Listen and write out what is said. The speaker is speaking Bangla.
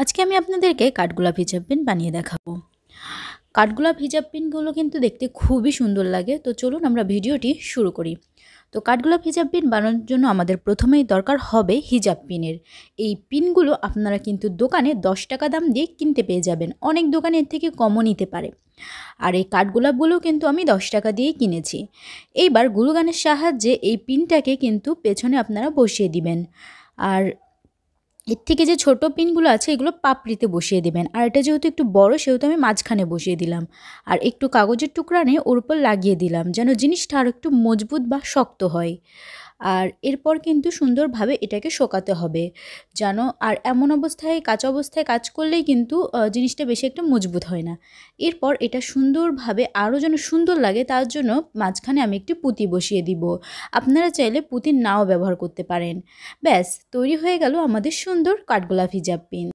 আজকে আমি আপনাদেরকে কাঠগোলাপ হিজাব পিন বানিয়ে দেখাবো কাঠগোলাপ হিজাব পিনগুলো কিন্তু দেখতে খুবই সুন্দর লাগে তো চলুন আমরা ভিডিওটি শুরু করি তো কাঠগোলাপ হিজাব পিন বানানোর জন্য আমাদের প্রথমেই দরকার হবে হিজাব পিনের এই পিনগুলো আপনারা কিন্তু দোকানে দশ টাকা দাম দিয়ে কিনতে পেয়ে যাবেন অনেক দোকানে এর থেকে কমও নিতে পারে আর এই কাঠগোলাপগুলো কিন্তু আমি দশ টাকা দিয়েই কিনেছি এইবার গুরুগানের সাহায্যে এই পিনটাকে কিন্তু পেছনে আপনারা বসিয়ে দিবেন আর এর থেকে যে ছোট পিনগুলো আছে এগুলো পাপড়িতে বসিয়ে দেবেন আর এটা যেহেতু একটু বড় সেহেতু আমি মাঝখানে বসিয়ে দিলাম আর একটু কাগজের টুকরা নিয়ে ওর উপর লাগিয়ে দিলাম যেন জিনিসটা আর একটু মজবুত বা শক্ত হয় আর এরপর কিন্তু সুন্দরভাবে এটাকে শোকাতে হবে জানো আর এমন অবস্থায় কাঁচ অবস্থায় কাজ করলেই কিন্তু জিনিসটা বেশি একটা মজবুত হয় না এরপর এটা সুন্দরভাবে আরও যেন সুন্দর লাগে তার জন্য মাঝখানে আমি একটি পুঁতি বসিয়ে দিব আপনারা চাইলে পুঁতি নাও ব্যবহার করতে পারেন ব্যাস তৈরি হয়ে গেল আমাদের সুন্দর হিজাব পিন